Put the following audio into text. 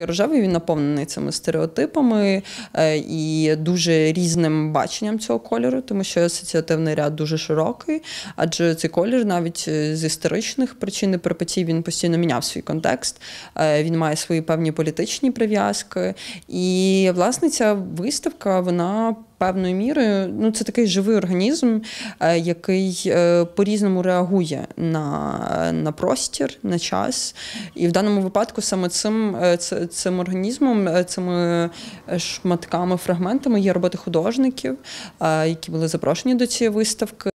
Рожевий він наповнений цими стереотипами е, і дуже різним баченням цього кольору, тому що асоціативний ряд дуже широкий, адже цей колір навіть е, з історичних причин і перипетій він постійно міняв свій контекст, е, він має свої певні політичні прив'язки. І власне ця виставка вона певною мірою. Ну, Це такий живий організм, е, який е, по-різному реагує на е, на простір, на час. І в даному випадку саме цим цим організмом, цими шматками, фрагментами є роботи художників, які були запрошені до цієї виставки.